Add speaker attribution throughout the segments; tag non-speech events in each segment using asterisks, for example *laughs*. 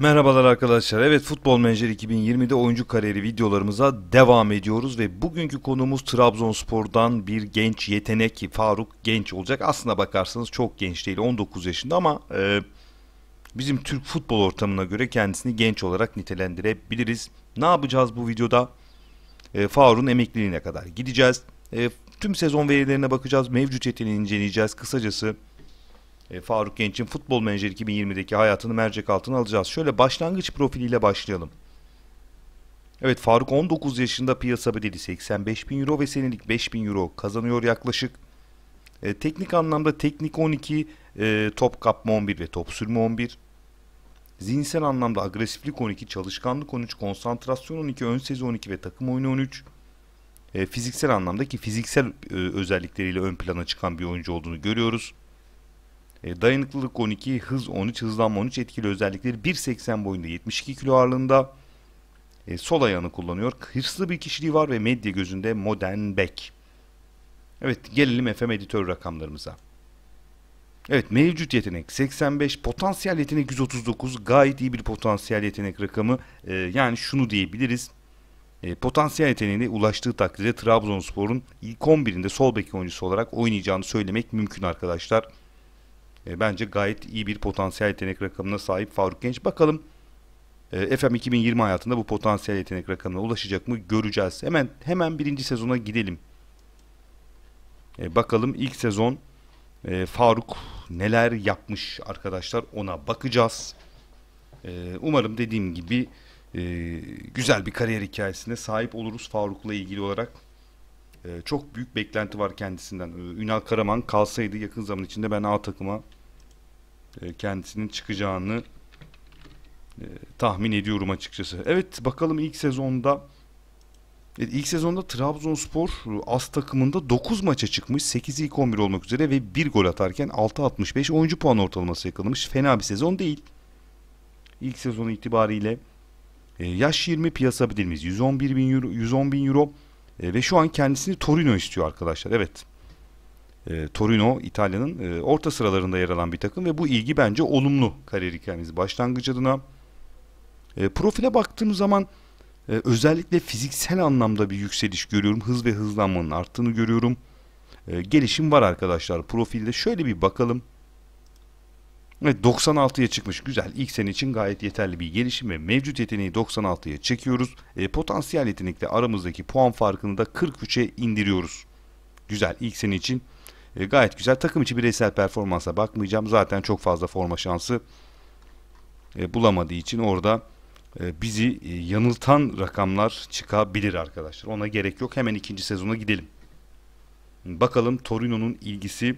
Speaker 1: Merhabalar arkadaşlar. Evet Futbol Manager 2020'de oyuncu kariyeri videolarımıza devam ediyoruz ve bugünkü konumuz Trabzonspor'dan bir genç yetenek Faruk Genç olacak. Aslına bakarsanız çok genç değil 19 yaşında ama e, bizim Türk futbol ortamına göre kendisini genç olarak nitelendirebiliriz. Ne yapacağız bu videoda? E, Faruk'un emekliliğine kadar gideceğiz. E, tüm sezon verilerine bakacağız. Mevcut yeteneğini inceleyeceğiz. Kısacası e, Faruk Genç'in Futbol menajeri 2020'deki hayatını mercek altına alacağız. Şöyle başlangıç profiliyle başlayalım. Evet Faruk 19 yaşında piyasa bedeli 85 bin euro ve senelik 5 bin euro kazanıyor yaklaşık. E, teknik anlamda teknik 12, e, top kapma 11 ve top sürme 11. Zihinsel anlamda agresiflik 12, çalışkanlık 13, konsantrasyon 12, ön sezi 12 ve takım oyunu 13. E, fiziksel anlamda ki fiziksel e, özellikleriyle ön plana çıkan bir oyuncu olduğunu görüyoruz. E, dayanıklılık 12, hız 13, hızlanma 13 etkili özellikleri 1.80 boyunda 72 kilo ağırlığında. E, sol ayağını kullanıyor. Hırslı bir kişiliği var ve medya gözünde modern bek. Evet gelelim FM editör rakamlarımıza. Evet mevcut yetenek 85, potansiyel yetenek 139 gayet iyi bir potansiyel yetenek rakamı. E, yani şunu diyebiliriz. E, potansiyel yeteneğine ulaştığı takdirde Trabzonspor'un ilk 11'inde sol bek oyuncusu olarak oynayacağını söylemek mümkün arkadaşlar. E, bence gayet iyi bir potansiyel yetenek rakamına sahip Faruk Genç. Bakalım e, FM 2020 hayatında bu potansiyel yetenek rakamına ulaşacak mı göreceğiz. Hemen hemen birinci sezona gidelim. E, bakalım ilk sezon e, Faruk neler yapmış arkadaşlar ona bakacağız. E, umarım dediğim gibi e, güzel bir kariyer hikayesine sahip oluruz Faruk'la ilgili olarak. E, çok büyük beklenti var kendisinden. E, Ünal Karaman kalsaydı yakın zaman içinde ben A takıma e, kendisinin çıkacağını e, tahmin ediyorum açıkçası. Evet bakalım ilk sezonda Evet, ilk sezonda Trabzonspor e, as takımında 9 maça çıkmış. 8 ilk 11 olmak üzere ve 1 gol atarken 6.65 oyuncu puan ortalaması yakalamış. Fena bir sezon değil. İlk sezon itibariyle e, yaş 20 piyasa bildiğimiz 111 bin euro, 110 bin euro e, ve şu an kendisini Torino istiyor arkadaşlar. Evet. E, Torino İtalya'nın e, orta sıralarında yer alan bir takım ve bu ilgi bence olumlu kariyer hikayemiz başlangıç adına. E, profile baktığım zaman e, özellikle fiziksel anlamda bir yükseliş görüyorum. Hız ve hızlanmanın arttığını görüyorum. E, gelişim var arkadaşlar profilde. Şöyle bir bakalım. Evet 96'ya çıkmış güzel ilk sene için gayet yeterli bir gelişim ve mevcut yeteneği 96'ya çekiyoruz. E, potansiyel yetenekle aramızdaki puan farkını da 43'e indiriyoruz. Güzel ilk sene için e, gayet güzel. Takım içi bireysel performansa bakmayacağım. Zaten çok fazla forma şansı e, bulamadığı için orada e, bizi e, yanıltan rakamlar çıkabilir arkadaşlar. Ona gerek yok. Hemen ikinci sezona gidelim. Bakalım Torino'nun ilgisi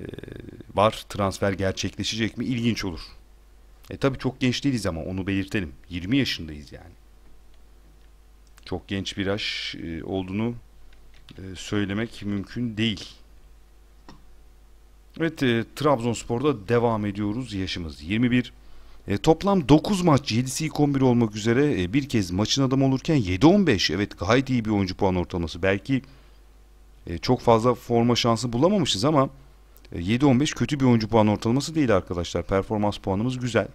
Speaker 1: e, var transfer gerçekleşecek mi ilginç olur. E tabii çok genç değiliz ama onu belirtelim. 20 yaşındayız yani. Çok genç bir yaş e, olduğunu e, söylemek mümkün değil. Evet e, Trabzonspor'da devam ediyoruz. Yaşımız 21. E, toplam 9 maç 7'si ilk 11 olmak üzere e, bir kez maçın adamı olurken 7-15. Evet gayet iyi bir oyuncu puan ortalaması. Belki e, çok fazla forma şansı bulamamışız ama 7-15 e, kötü bir oyuncu puan ortalaması değil arkadaşlar. Performans puanımız güzel.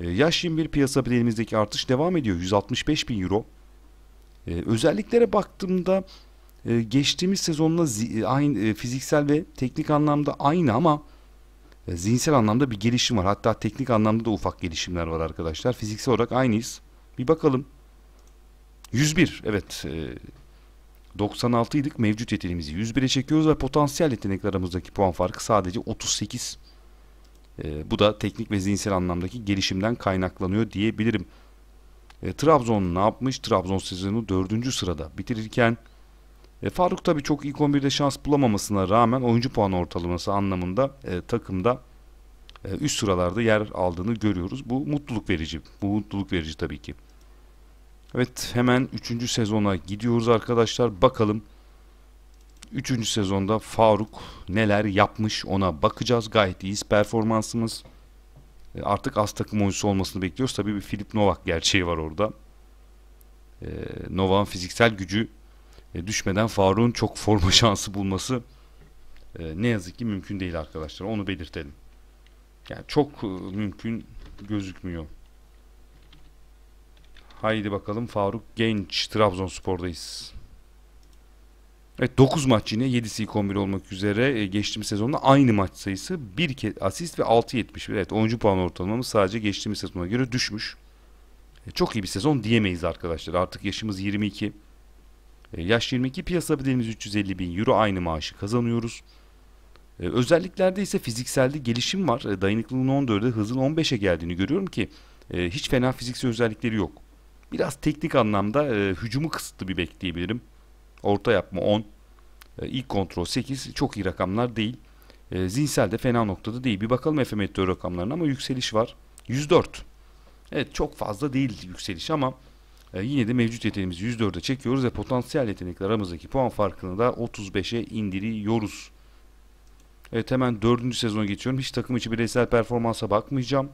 Speaker 1: E, yaş 21 piyasa bedelimizdeki artış devam ediyor. 165 bin euro. E, özelliklere baktığımda geçtiğimiz sezonla aynı fiziksel ve teknik anlamda aynı ama zihinsel anlamda bir gelişim var. Hatta teknik anlamda da ufak gelişimler var arkadaşlar. Fiziksel olarak aynıyız. Bir bakalım. 101 evet 96 idik mevcut yeteneğimizi 101'e çekiyoruz ve potansiyel yetenekler aramızdaki puan farkı sadece 38. E, ee, bu da teknik ve zihinsel anlamdaki gelişimden kaynaklanıyor diyebilirim. E, Trabzon ne yapmış? Trabzon sezonu 4. sırada bitirirken e, Faruk tabi çok ilk 11'de şans bulamamasına rağmen oyuncu puan ortalaması anlamında e, takımda e, üst sıralarda yer aldığını görüyoruz. Bu mutluluk verici. Bu mutluluk verici tabii ki. Evet hemen 3. sezona gidiyoruz arkadaşlar. Bakalım 3. sezonda Faruk neler yapmış ona bakacağız. Gayet iyi performansımız. E, artık az takım oyuncusu olmasını bekliyoruz. Tabii bir Filip Novak gerçeği var orada. Ee, Novak'ın fiziksel gücü e, düşmeden Faruk'un çok forma *laughs* şansı bulması e, ne yazık ki mümkün değil arkadaşlar. Onu belirtelim. Yani çok mümkün gözükmüyor. Haydi bakalım Faruk Genç Trabzonspor'dayız. Evet 9 maç yine 7'si ilk 11 olmak üzere e, geçtiğimiz sezonda aynı maç sayısı 1 asist ve 6.71. Evet oyuncu puan ortalamamız sadece geçtiğimiz sezona göre düşmüş. E, çok iyi bir sezon diyemeyiz arkadaşlar. Artık yaşımız 22. E, yaş 22 piyasa bedelimiz 350 bin euro aynı maaşı kazanıyoruz. Özelliklerde ise fizikselde gelişim var. Dayanıklılığın 14'e hızın 15'e geldiğini görüyorum ki hiç fena fiziksel özellikleri yok. Biraz teknik anlamda e, hücumu kısıtlı bir bek diyebilirim. Orta yapma 10. E, ilk kontrol 8. Çok iyi rakamlar değil. E, zihinsel de fena noktada değil. Bir bakalım FM Meteor rakamlarına ama yükseliş var. 104. Evet çok fazla değil yükseliş ama e, yine de mevcut yeteneğimizi 104'e çekiyoruz ve potansiyel yetenekler aramızdaki puan farkını da 35'e indiriyoruz. Evet hemen 4. sezona geçiyorum. Hiç takım içi bireysel performansa bakmayacağım.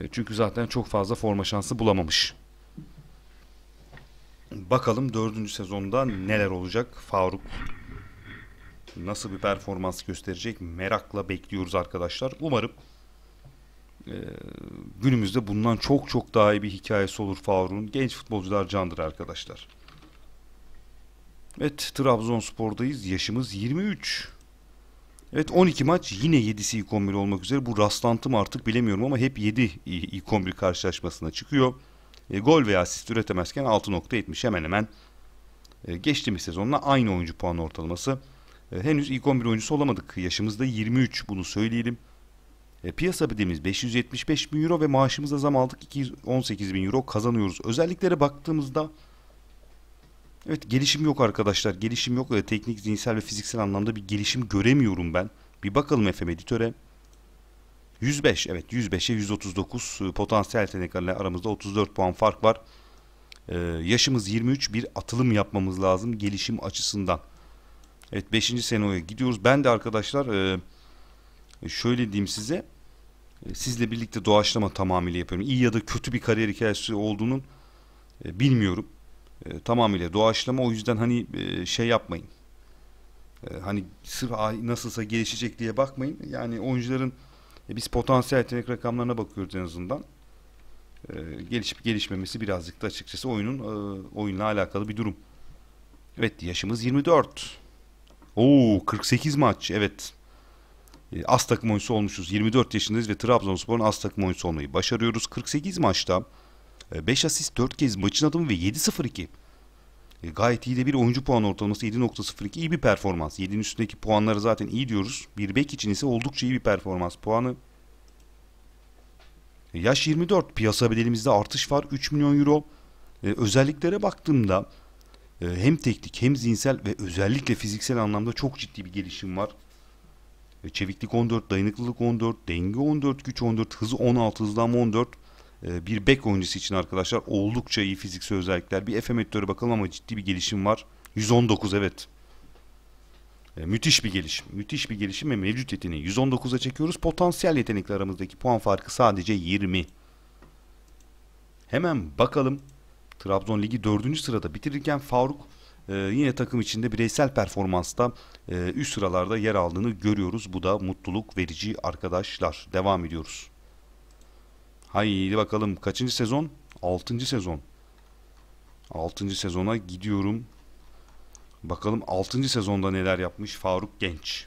Speaker 1: E, çünkü zaten çok fazla forma şansı bulamamış. Bakalım dördüncü sezonda neler olacak Faruk nasıl bir performans gösterecek merakla bekliyoruz arkadaşlar. Umarım e, günümüzde bundan çok çok daha iyi bir hikayesi olur Faruk'un. Genç futbolcular candır arkadaşlar. Evet Trabzonspor'dayız. Yaşımız 23. Evet 12 maç yine 7'si ilk 11 olmak üzere. Bu rastlantı mı artık bilemiyorum ama hep 7 ilk 11 karşılaşmasına çıkıyor. E, gol veya asist üretemezken 6.70 hemen hemen e, geçtiğimiz sezonla aynı oyuncu puan ortalaması. E, henüz ilk 11 oyuncusu olamadık. Yaşımızda 23 bunu söyleyelim. E, piyasa bedemiz 575 bin euro ve maaşımıza zam aldık 218 bin euro kazanıyoruz. Özelliklere baktığımızda evet gelişim yok arkadaşlar. Gelişim yok. E, teknik, zihinsel ve fiziksel anlamda bir gelişim göremiyorum ben. Bir bakalım FM Editör'e. 105 evet 105'e 139 e, potansiyel yeteneklerle aramızda 34 puan fark var. Ee, yaşımız 23 bir atılım yapmamız lazım gelişim açısından. Evet 5. senoya gidiyoruz. Ben de arkadaşlar e, e, şöyle diyeyim size e, sizle birlikte doğaçlama tamamıyla yapıyorum. İyi ya da kötü bir kariyer hikayesi olduğunun e, bilmiyorum. E, tamamıyla doğaçlama o yüzden hani e, şey yapmayın. E, hani sırf nasılsa gelişecek diye bakmayın. Yani oyuncuların e, biz potansiyel yetenek rakamlarına bakıyoruz en azından. E, gelişip gelişmemesi birazcık da açıkçası oyunun e, oyunla alakalı bir durum. Evet yaşımız 24. Oo 48 maç evet. E, az takım oyuncusu olmuşuz. 24 yaşındayız ve Trabzonspor'un az takım oyuncusu olmayı başarıyoruz. 48 maçta 5 e, asist 4 kez maçın adımı ve 7-0-2. E, gayet iyi de bir oyuncu puan ortalaması 7.02 iyi bir performans. 7'nin üstündeki puanları zaten iyi diyoruz. Bir bek için ise oldukça iyi bir performans puanı. E, yaş 24 piyasa bedelimizde artış var 3 milyon euro. E, özelliklere baktığımda hem teknik hem zihinsel ve özellikle fiziksel anlamda çok ciddi bir gelişim var. çeviklik 14, dayanıklılık 14, denge 14, güç 14, hızı 16, hızlanma 14. Ee, bir bek oyuncusu için arkadaşlar oldukça iyi fiziksel özellikler. Bir FM editörü bakalım ama ciddi bir gelişim var. 119 evet. E, müthiş bir gelişim. Müthiş bir gelişim ve mevcut yeteneği 119'a çekiyoruz. Potansiyel yetenekler aramızdaki puan farkı sadece 20. Hemen bakalım. Trabzon Ligi 4. sırada bitirirken Faruk e, yine takım içinde bireysel performansta e, üst sıralarda yer aldığını görüyoruz. Bu da mutluluk verici arkadaşlar. Devam ediyoruz. Haydi bakalım kaçıncı sezon? 6. sezon. 6. sezona gidiyorum. Bakalım 6. sezonda neler yapmış Faruk Genç.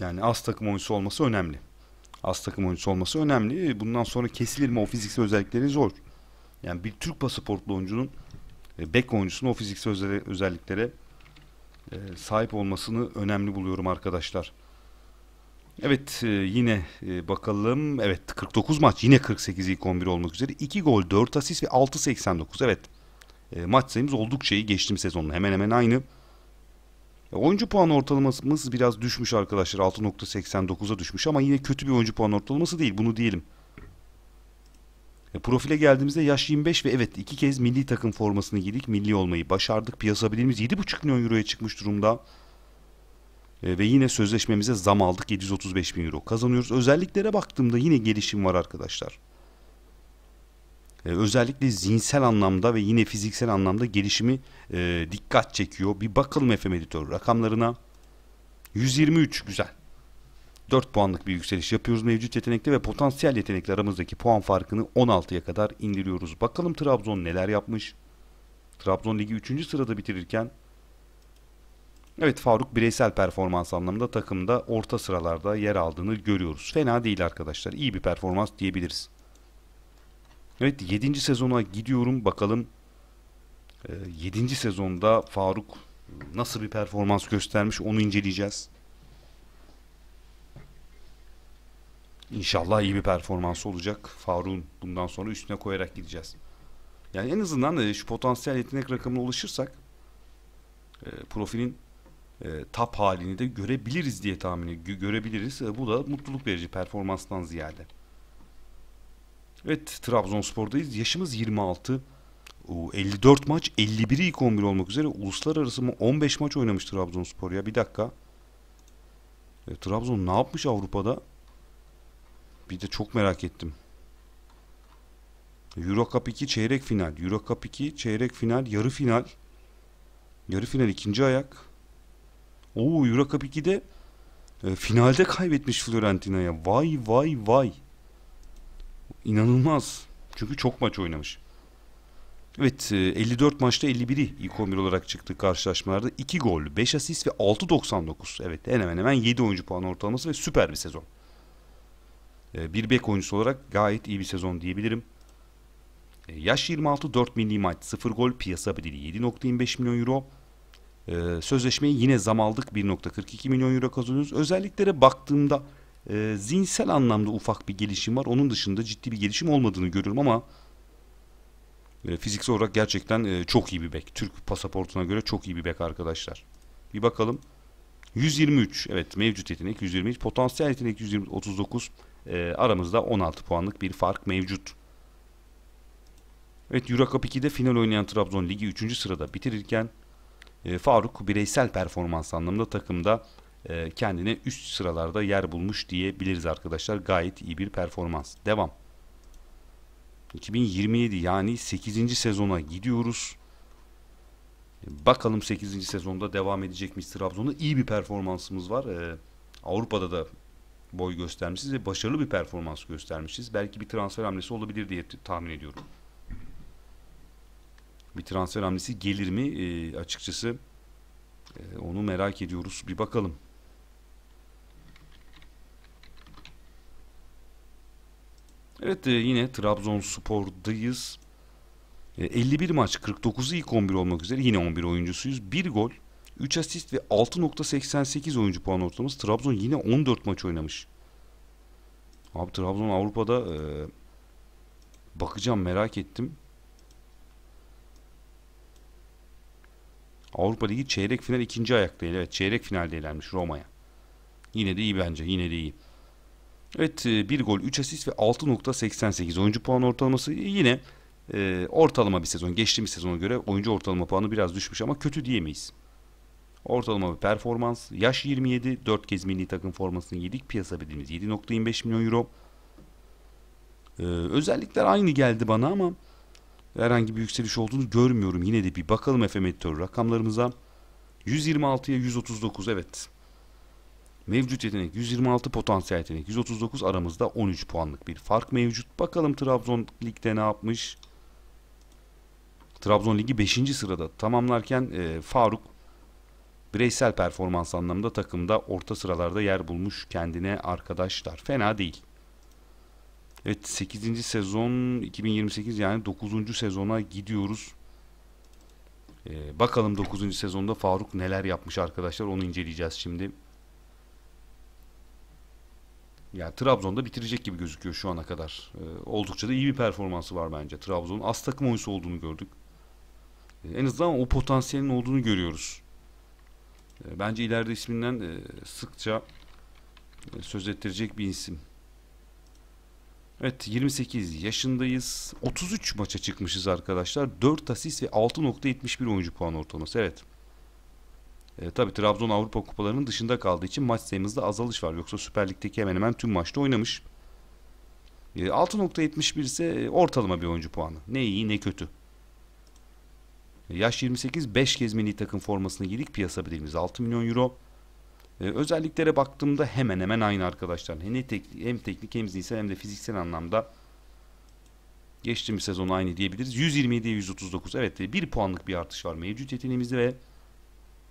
Speaker 1: Yani az takım oyuncusu olması önemli. Az takım oyuncusu olması önemli. Bundan sonra kesilir mi o fiziksel özellikleri zor. Yani bir Türk pasaportlu oyuncunun e, bek oyuncusunun o fiziksel özelliklere e, sahip olmasını önemli buluyorum arkadaşlar. Evet e, yine e, bakalım. Evet 49 maç yine 48 ilk 11 olmak üzere. 2 gol 4 asist ve 6.89 evet. E, maç sayımız oldukça iyi geçtiğim sezonla hemen hemen aynı. oyuncu puan ortalaması biraz düşmüş arkadaşlar 6.89'a düşmüş ama yine kötü bir oyuncu puan ortalaması değil bunu diyelim profile geldiğimizde yaş 25 ve evet iki kez milli takım formasını giydik. Milli olmayı başardık. Piyasa bildiğimiz 7,5 milyon euroya çıkmış durumda. E, ve yine sözleşmemize zam aldık. 735 bin euro kazanıyoruz. Özelliklere baktığımda yine gelişim var arkadaşlar. E, özellikle zinsel anlamda ve yine fiziksel anlamda gelişimi e, dikkat çekiyor. Bir bakalım FM editör rakamlarına. 123 güzel. 4 puanlık bir yükseliş yapıyoruz mevcut yetenekli ve potansiyel yetenekli aramızdaki puan farkını 16'ya kadar indiriyoruz. Bakalım Trabzon neler yapmış? Trabzon ligi 3. sırada bitirirken Evet Faruk bireysel performans anlamında takımda orta sıralarda yer aldığını görüyoruz. Fena değil arkadaşlar. İyi bir performans diyebiliriz. Evet 7. sezona gidiyorum. Bakalım 7. E, sezonda Faruk nasıl bir performans göstermiş onu inceleyeceğiz. İnşallah iyi bir performans olacak. Faruk'un bundan sonra üstüne koyarak gideceğiz. Yani en azından e, şu potansiyel yetenek rakamına ulaşırsak e, profilin e, tap halini de görebiliriz diye tahmini görebiliriz. E, bu da mutluluk verici performanstan ziyade. Evet Trabzonspor'dayız. Yaşımız 26. 54 maç 51'i ilk 11 olmak üzere uluslararası mı 15 maç oynamış Trabzonspor ya bir dakika. E, Trabzon ne yapmış Avrupa'da? Bir de çok merak ettim. Euro Cup 2 çeyrek final. Euro Cup 2 çeyrek final. Yarı final. Yarı final ikinci ayak. Oo Euro Cup 2'de e, finalde kaybetmiş Florentina'ya. Vay vay vay. İnanılmaz. Çünkü çok maç oynamış. Evet 54 e, maçta 51'i ilk 11 olarak çıktı karşılaşmalarda. 2 gol, 5 asist ve 6.99. Evet hemen hemen 7 oyuncu puan ortalaması ve süper bir sezon. Ee, bir bek oyuncusu olarak gayet iyi bir sezon diyebilirim. Ee, yaş 26 4 milli maç 0 gol piyasa bedeli 7.25 milyon euro. Ee, sözleşmeyi yine zam aldık 1.42 milyon euro kazanıyoruz. Özelliklere baktığımda e, zihinsel anlamda ufak bir gelişim var. Onun dışında ciddi bir gelişim olmadığını görüyorum ama e, fiziksel olarak gerçekten e, çok iyi bir bek. Türk pasaportuna göre çok iyi bir bek arkadaşlar. Bir bakalım. 123 evet mevcut yetenek 123 potansiyel yetenek 120 39 e, aramızda 16 puanlık bir fark mevcut. Evet Euro Cup 2'de final oynayan Trabzon ligi 3. sırada bitirirken e, Faruk bireysel performans anlamında takımda e, kendine üst sıralarda yer bulmuş diyebiliriz arkadaşlar. Gayet iyi bir performans. Devam. 2027 yani 8. sezona gidiyoruz. E, bakalım 8. sezonda devam edecek mi Trabzon'da? iyi bir performansımız var. Ee, Avrupa'da da boy göstermişiz ve başarılı bir performans göstermişiz. Belki bir transfer hamlesi olabilir diye tahmin ediyorum. Bir transfer hamlesi gelir mi? E, açıkçası e, onu merak ediyoruz. Bir bakalım. Evet e, yine Trabzonspor'dayız. 51 e, maç 49'u ilk 11 olmak üzere yine 11 oyuncusuyuz. 1 gol 3 asist ve 6.88 oyuncu puan ortalaması. Trabzon yine 14 maç oynamış. Abi Trabzon Avrupa'da e, bakacağım merak ettim. Avrupa Ligi çeyrek final ikinci ayakta. Evet çeyrek finalde eğlenmiş Roma'ya. Yine de iyi bence yine de iyi. Evet bir gol 3 asist ve 6.88 oyuncu puan ortalaması yine e, ortalama bir sezon geçtiğimiz sezona göre oyuncu ortalama puanı biraz düşmüş ama kötü diyemeyiz. Ortalama bir performans. Yaş 27. 4 kez milli takım formasını giydik. Piyasa bedelimiz 7.25 milyon euro. Ee, özellikler aynı geldi bana ama herhangi bir yükseliş olduğunu görmüyorum. Yine de bir bakalım Efe Meteor rakamlarımıza. 126'ya 139 evet. Mevcut yetenek 126 potansiyel yetenek 139 aramızda 13 puanlık bir fark mevcut. Bakalım Trabzon ligde ne yapmış? Trabzon ligi 5. sırada tamamlarken e, Faruk bireysel performans anlamında takımda orta sıralarda yer bulmuş kendine arkadaşlar. Fena değil. Evet 8. sezon 2028 yani 9. sezona gidiyoruz. Ee, bakalım 9. sezonda Faruk neler yapmış arkadaşlar onu inceleyeceğiz şimdi. Yani Trabzon'da bitirecek gibi gözüküyor şu ana kadar. Ee, oldukça da iyi bir performansı var bence Trabzon'un. Az takım oyuncusu olduğunu gördük. Ee, en azından o potansiyelin olduğunu görüyoruz. Ee, bence ileride isminden e, sıkça e, söz ettirecek bir isim. Evet 28 yaşındayız. 33 maça çıkmışız arkadaşlar. 4 asist ve 6.71 oyuncu puan ortalaması. Evet. E, tabi Trabzon Avrupa kupalarının dışında kaldığı için maç sayımızda azalış var. Yoksa Süper Lig'deki hemen hemen tüm maçta oynamış. E, 6.71 ise e, ortalama bir oyuncu puanı. Ne iyi ne kötü. Yaş 28 5 kez milli takım formasını giydik. Piyasa bedelimiz 6 milyon euro. Ee, özelliklere baktığımda hemen hemen aynı arkadaşlar. Hem, tek, hem teknik hem zihinsel hem de fiziksel anlamda geçtiğimiz sezon aynı diyebiliriz. 127'ye 139 evet 1 e, puanlık bir artış var mevcut yeteneğimizde ve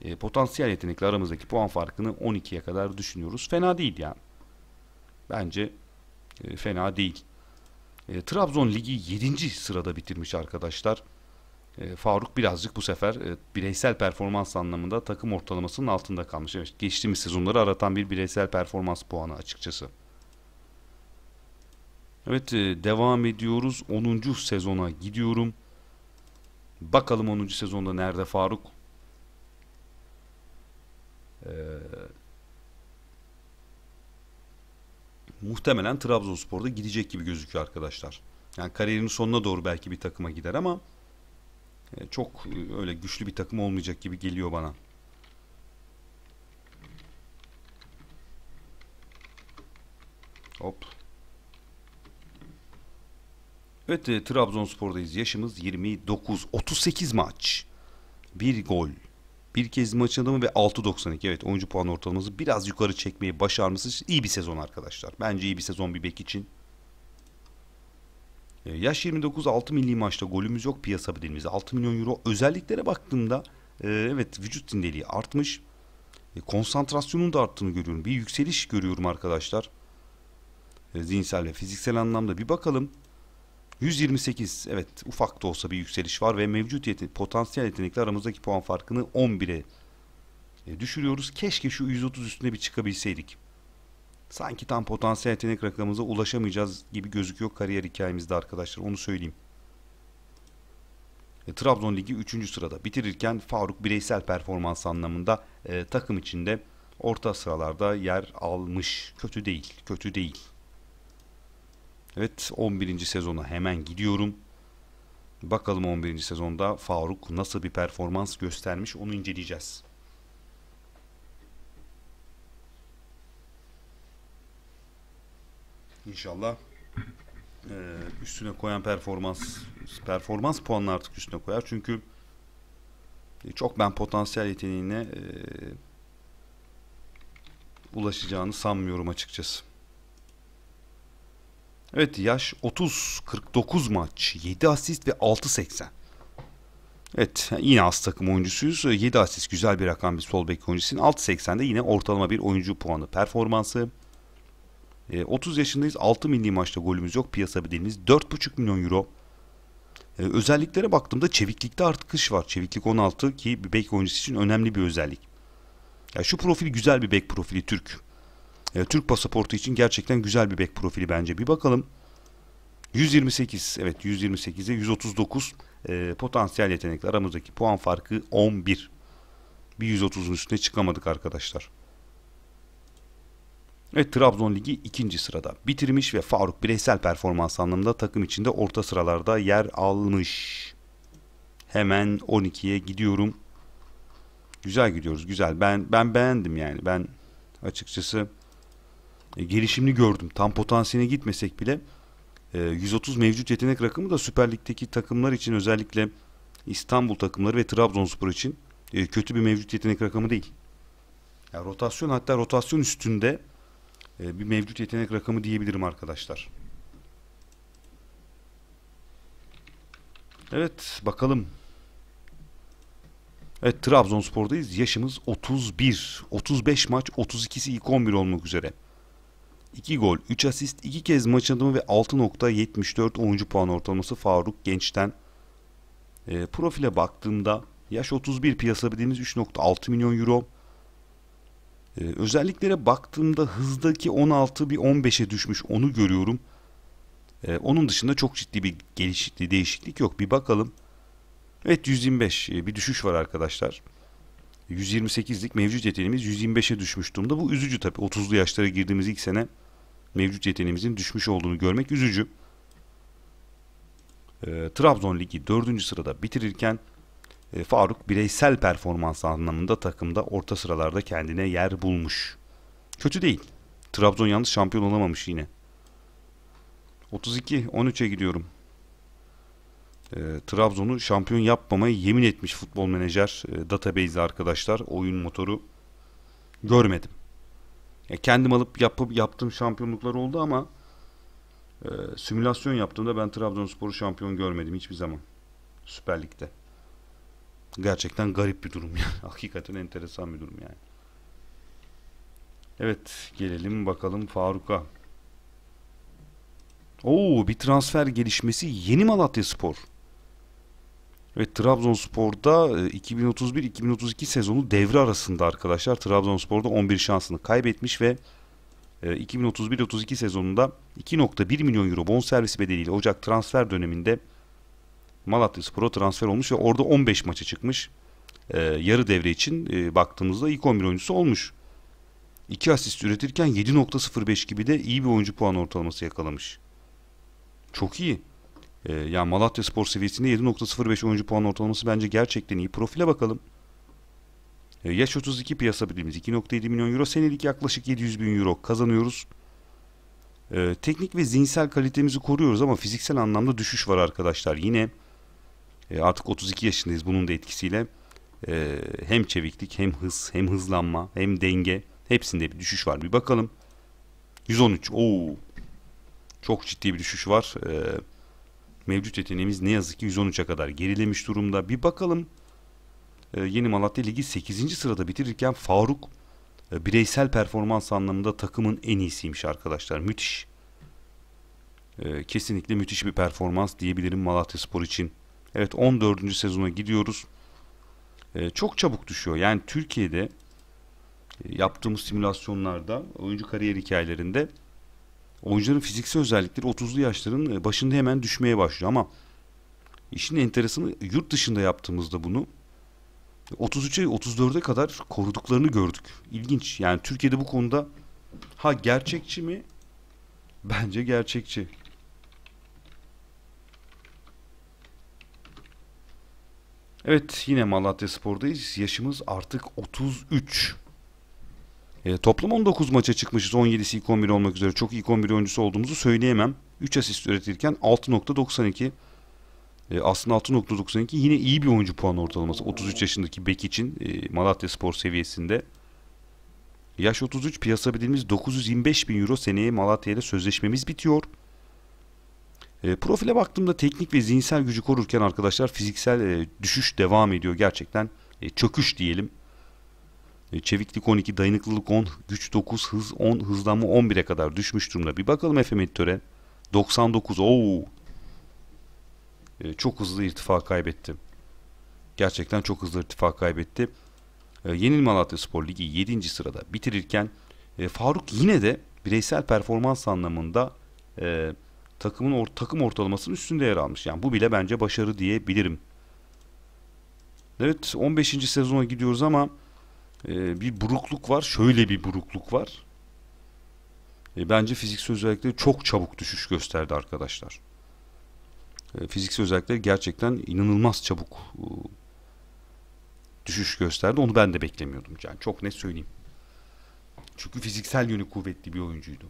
Speaker 1: e, potansiyel yetenekle aramızdaki puan farkını 12'ye kadar düşünüyoruz. Fena değil yani. Bence e, fena değil. E, Trabzon Ligi 7. sırada bitirmiş arkadaşlar. Ee, Faruk birazcık bu sefer e, bireysel performans anlamında takım ortalamasının altında kalmış. Evet, geçtiğimiz sezonları aratan bir bireysel performans puanı açıkçası. Evet e, devam ediyoruz. 10. sezona gidiyorum. Bakalım 10. sezonda nerede Faruk? Ee, muhtemelen Trabzonspor'da gidecek gibi gözüküyor arkadaşlar. Yani kariyerinin sonuna doğru belki bir takıma gider ama e, çok öyle güçlü bir takım olmayacak gibi geliyor bana. Hop. Evet e, Trabzonspor'dayız. Yaşımız 29. 38 maç. Bir gol. Bir kez maç adamı ve 6.92. Evet oyuncu puan ortalaması biraz yukarı çekmeyi başarmışız. İyi bir sezon arkadaşlar. Bence iyi bir sezon bir bek için. Ee, yaş 29 6 milli maçta golümüz yok piyasa bedelimizde. 6 milyon euro özelliklere baktığımda e, evet vücut dindeliği artmış. E, konsantrasyonun da arttığını görüyorum. Bir yükseliş görüyorum arkadaşlar. E, zihinsel ve fiziksel anlamda bir bakalım. 128 evet ufak da olsa bir yükseliş var ve mevcut yeten potansiyel yetenekle aramızdaki puan farkını 11'e düşürüyoruz. Keşke şu 130 üstüne bir çıkabilseydik sanki tam potansiyel yetenek rakamımıza ulaşamayacağız gibi gözüküyor kariyer hikayemizde arkadaşlar. Onu söyleyeyim. E, Trabzon Ligi 3. sırada bitirirken Faruk bireysel performans anlamında e, takım içinde orta sıralarda yer almış. Kötü değil, kötü değil. Evet 11. sezona hemen gidiyorum. Bakalım 11. sezonda Faruk nasıl bir performans göstermiş onu inceleyeceğiz. İnşallah e, üstüne koyan performans performans puanını artık üstüne koyar. Çünkü e, çok ben potansiyel yeteneğine e, ulaşacağını sanmıyorum açıkçası. Evet yaş 30 49 maç 7 asist ve 6.80. Evet yine az takım oyuncusuyuz. 7 asist güzel bir rakam bir sol bek oyuncusunun. de yine ortalama bir oyuncu puanı performansı. E, ee, 30 yaşındayız. 6 milli maçta golümüz yok. Piyasa bedelimiz 4,5 milyon euro. E, özelliklere baktığımda çeviklikte artış var. Çeviklik 16 ki bir bek oyuncusu için önemli bir özellik. Ya şu profil güzel bir bek profili Türk. E, Türk pasaportu için gerçekten güzel bir bek profili bence. Bir bakalım. 128 evet 128'e 139 e, potansiyel yetenekler aramızdaki puan farkı 11. Bir 130'un üstüne çıkamadık arkadaşlar ve Trabzon Ligi ikinci sırada bitirmiş ve Faruk bireysel performans anlamında takım içinde orta sıralarda yer almış. Hemen 12'ye gidiyorum. Güzel gidiyoruz, güzel. Ben ben beğendim yani. Ben açıkçası e, gelişimini gördüm. Tam potansiyeline gitmesek bile 130 e, mevcut yetenek rakamı da Süper Lig'deki takımlar için özellikle İstanbul takımları ve Trabzonspor için e, kötü bir mevcut yetenek rakamı değil. Yani rotasyon hatta rotasyon üstünde e, bir mevcut yetenek rakamı diyebilirim arkadaşlar. Evet bakalım. Evet Trabzonspor'dayız. Yaşımız 31. 35 maç 32'si ilk 11 olmak üzere. 2 gol, 3 asist, 2 kez maç adımı ve 6.74 oyuncu puan ortalaması Faruk Genç'ten. E, profile baktığımda yaş 31 piyasa 3.6 milyon euro. Ee, özelliklere baktığımda hızdaki 16 bir 15'e düşmüş onu görüyorum. Ee, onun dışında çok ciddi bir gelişiklik, değişiklik yok. Bir bakalım. Evet 125 ee, bir düşüş var arkadaşlar. 128'lik mevcut yeteneğimiz 125'e düşmüş durumda. Bu üzücü tabi 30'lu yaşlara girdiğimiz ilk sene mevcut yeteneğimizin düşmüş olduğunu görmek üzücü. E, Trabzon Ligi 4. sırada bitirirken e, Faruk bireysel performans anlamında takımda orta sıralarda kendine yer bulmuş. Kötü değil. Trabzon yalnız şampiyon olamamış yine. 32 13'e gidiyorum. E, Trabzon'u şampiyon yapmamayı yemin etmiş futbol menajer e, database arkadaşlar. Oyun motoru görmedim. Ya e, kendim alıp yapıp yaptığım şampiyonluklar oldu ama e, simülasyon yaptığımda ben Trabzonspor'u şampiyon görmedim hiçbir zaman Süper Lig'de. Gerçekten garip bir durum *laughs* yani. Hakikaten enteresan bir durum yani. Evet gelelim bakalım Faruk'a. Oo bir transfer gelişmesi yeni Malatya Spor. Evet Trabzonspor'da 2031-2032 e, sezonu devre arasında arkadaşlar Trabzonspor'da 11 şansını kaybetmiş ve 2031-32 e, sezonunda 2.1 milyon euro bonservis bedeliyle Ocak transfer döneminde Malatya Spor'a transfer olmuş ve orada 15 maça çıkmış. E, yarı devre için e, baktığımızda ilk 11 oyuncusu olmuş. 2 asist üretirken 7.05 gibi de iyi bir oyuncu puan ortalaması yakalamış. Çok iyi. E, ee, yani Malatya Spor seviyesinde 7.05 oyuncu puan ortalaması bence gerçekten iyi. Profile bakalım. E, yaş 32 piyasa bildiğimiz 2.7 milyon euro senelik yaklaşık 700 bin euro kazanıyoruz. E, teknik ve zihinsel kalitemizi koruyoruz ama fiziksel anlamda düşüş var arkadaşlar. Yine e, artık 32 yaşındayız bunun da etkisiyle. E, hem çeviklik hem hız hem hızlanma hem denge hepsinde bir düşüş var. Bir bakalım. 113. Oo. Çok ciddi bir düşüş var. E, mevcut yeteneğimiz ne yazık ki 113'e kadar gerilemiş durumda. Bir bakalım. yeni Malatya Ligi 8. sırada bitirirken Faruk bireysel performans anlamında takımın en iyisiymiş arkadaşlar. Müthiş. kesinlikle müthiş bir performans diyebilirim Malatya Spor için. Evet 14. sezona gidiyoruz. E, çok çabuk düşüyor. Yani Türkiye'de e, yaptığımız simülasyonlarda oyuncu kariyer hikayelerinde oyuncuların fiziksel özellikleri 30'lu yaşların e, başında hemen düşmeye başlıyor ama işin enteresanı yurt dışında yaptığımızda bunu 33'e 34'e kadar koruduklarını gördük. İlginç. Yani Türkiye'de bu konuda ha gerçekçi mi? Bence gerçekçi. Evet yine Malatya Spor'dayız. Yaşımız artık 33. E, toplam 19 maça çıkmışız. 17'si ilk 11 olmak üzere. Çok ilk 11 oyuncusu olduğumuzu söyleyemem. 3 asist üretirken 6.92 e, aslında 6.92 yine iyi bir oyuncu puan ortalaması. 33 yaşındaki bek için e, Malatya Spor seviyesinde. Yaş 33 piyasa bedelimiz 925 bin euro seneye Malatya ile sözleşmemiz bitiyor. E, profile baktığımda teknik ve zihinsel gücü korurken arkadaşlar fiziksel e, düşüş devam ediyor gerçekten. E, çöküş diyelim. E, çeviklik 12, dayanıklılık 10, güç 9, hız 10, hızlanma 11'e kadar düşmüş durumda. Bir bakalım Efe Meditöre. 99, ooo. E, çok hızlı irtifa kaybetti. Gerçekten çok hızlı irtifa kaybetti. E, Yenil Malatya Spor Ligi 7. sırada bitirirken e, Faruk yine de bireysel performans anlamında... E, takımın or takım ortalamasının üstünde yer almış. Yani bu bile bence başarı diyebilirim. Evet 15. sezona gidiyoruz ama e, bir burukluk var. Şöyle bir burukluk var. E, bence fiziksel özellikleri çok çabuk düşüş gösterdi arkadaşlar. E, fiziksel özellikleri gerçekten inanılmaz çabuk e, düşüş gösterdi. Onu ben de beklemiyordum. Yani çok net söyleyeyim. Çünkü fiziksel yönü kuvvetli bir oyuncuydu.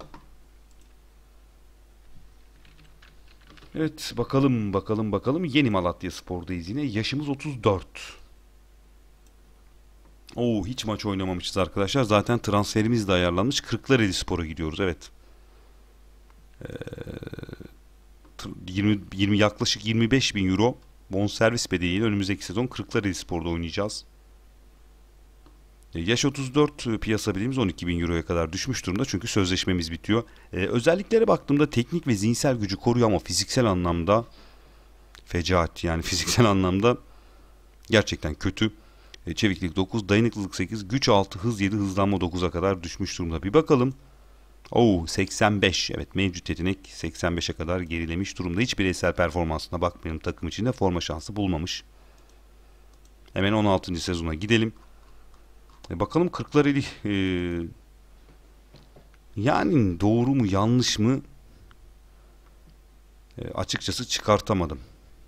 Speaker 1: Evet bakalım bakalım bakalım. Yeni Malatya Spor'dayız yine. Yaşımız 34. Oo hiç maç oynamamışız arkadaşlar. Zaten transferimiz de ayarlanmış. Kırklareli Spor'a gidiyoruz evet. Ee, 20, 20 yaklaşık 25 bin euro bonservis bedeliyle önümüzdeki sezon Kırklareli Spor'da oynayacağız. E, yaş 34 e, piyasa bildiğimiz 12 bin euroya kadar düşmüş durumda çünkü sözleşmemiz bitiyor. Ee, özelliklere baktığımda teknik ve zihinsel gücü koruyor ama fiziksel anlamda fecaat yani fiziksel *laughs* anlamda gerçekten kötü. E, çeviklik 9, dayanıklılık 8, güç 6, hız 7, hızlanma 9'a kadar düşmüş durumda. Bir bakalım. Oo 85 evet mevcut yetenek 85'e kadar gerilemiş durumda. Hiç bireysel performansına bakmayalım takım içinde forma şansı bulmamış. Hemen 16. sezona gidelim. E bakalım Kırklareli e, yani doğru mu yanlış mı e, açıkçası çıkartamadım.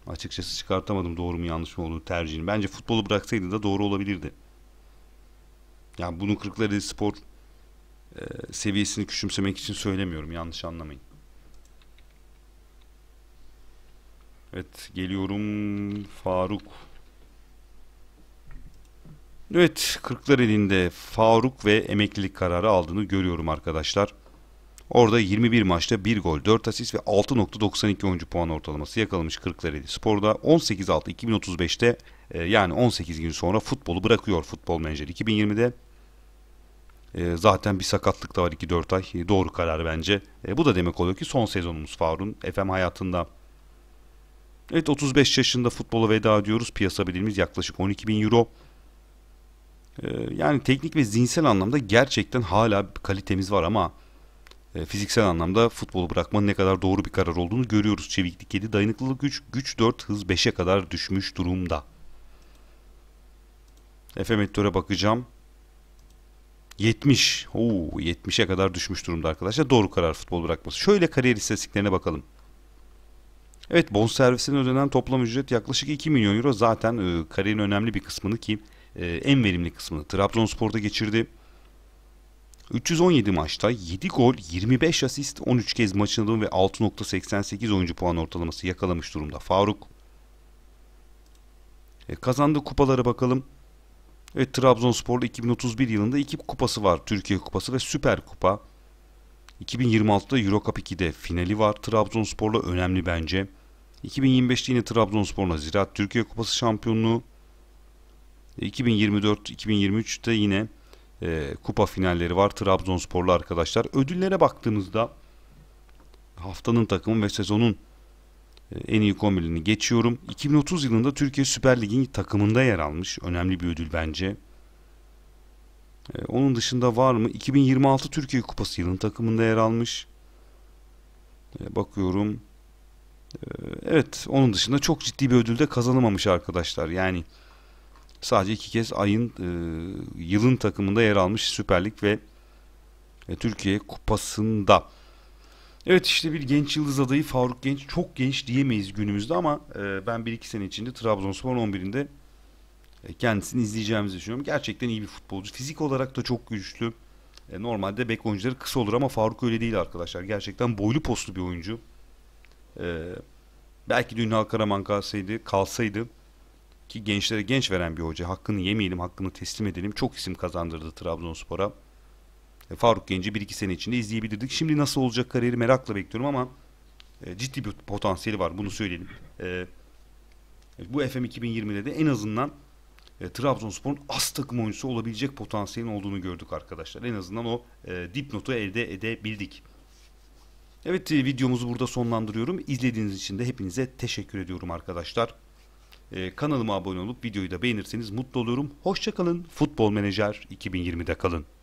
Speaker 1: Açıkçası çıkartamadım doğru mu yanlış mı olduğu tercihini. Bence futbolu bıraksaydı da doğru olabilirdi. Yani bunu Kırklareli Spor e, seviyesini küçümsemek için söylemiyorum. Yanlış anlamayın. Evet geliyorum Faruk Evet kırklar Kırklareli'nde Faruk ve emeklilik kararı aldığını görüyorum arkadaşlar. Orada 21 maçta 1 gol, 4 asist ve 6.92 oyuncu puan ortalaması yakalamış Kırklareli Spor'da. 18-6-2035'te e, yani 18 gün sonra futbolu bırakıyor futbol menajeri 2020'de. E, zaten bir sakatlık da var 2-4 ay. E, doğru karar bence. Bu da demek oluyor ki son sezonumuz Faruk'un FM hayatında. Evet 35 yaşında futbola veda ediyoruz. Piyasa bedelimiz yaklaşık 12 bin euro. Ee, yani teknik ve zihinsel anlamda gerçekten hala kalitemiz var ama e, fiziksel anlamda futbolu bırakmanın ne kadar doğru bir karar olduğunu görüyoruz. Çeviklik 7, dayanıklılık 3, güç 4, hız 5'e kadar düşmüş durumda. Efe bakacağım. 70. Oo, 70'e kadar düşmüş durumda arkadaşlar. Doğru karar futbol bırakması. Şöyle kariyer istatistiklerine bakalım. Evet bonservisine ödenen toplam ücret yaklaşık 2 milyon euro. Zaten e, kariyerin önemli bir kısmını ki e, en verimli kısmını Trabzonspor'da geçirdi. 317 maçta 7 gol, 25 asist, 13 kez maç adım ve 6.88 oyuncu puan ortalaması yakalamış durumda Faruk. E, kazandığı kupalara bakalım. Evet Trabzonspor'da 2031 yılında iki kupası var. Türkiye Kupası ve Süper Kupa. 2026'da Euro Cup 2'de finali var. Trabzonspor'la önemli bence. 2025'te yine Trabzonspor'la Ziraat Türkiye Kupası şampiyonluğu 2024-2023'te yine e, kupa finalleri var Trabzonsporlu arkadaşlar. Ödüllere baktığımızda haftanın takımı ve sezonun e, en iyi kombilerini geçiyorum. 2030 yılında Türkiye Süper Lig'in takımında yer almış. Önemli bir ödül bence. Ee, onun dışında var mı? 2026 Türkiye Kupası yılın takımında yer almış. Ee, bakıyorum. Ee, evet onun dışında çok ciddi bir ödülde kazanamamış arkadaşlar. Yani sadece iki kez ayın e, yılın takımında yer almış Süper Lig ve e, Türkiye Kupası'nda. Evet işte bir genç yıldız adayı Faruk Genç. Çok genç diyemeyiz günümüzde ama e, ben 1-2 sene içinde Trabzonspor 11'inde e, kendisini izleyeceğimizi düşünüyorum. Gerçekten iyi bir futbolcu. Fizik olarak da çok güçlü. E, normalde bek oyuncuları kısa olur ama Faruk öyle değil arkadaşlar. Gerçekten boylu postlu bir oyuncu. E, belki Dünal Karaman kalsaydı, kalsaydı ki gençlere genç veren bir hoca. Hakkını yemeyelim, hakkını teslim edelim. Çok isim kazandırdı Trabzonspor'a. E, Faruk Genci 1-2 sene içinde izleyebilirdik. Şimdi nasıl olacak kariyeri merakla bekliyorum ama e, ciddi bir potansiyeli var. Bunu söyleyelim. E, bu FM 2020'de de en azından e, Trabzonspor'un az takım oyuncusu olabilecek potansiyelin olduğunu gördük arkadaşlar. En azından o e, dipnotu elde edebildik. Evet e, videomuzu burada sonlandırıyorum. İzlediğiniz için de hepinize teşekkür ediyorum arkadaşlar. E, kanalıma abone olup videoyu da beğenirseniz mutlu olurum. Hoşçakalın. Futbol Menajer 2020'de kalın.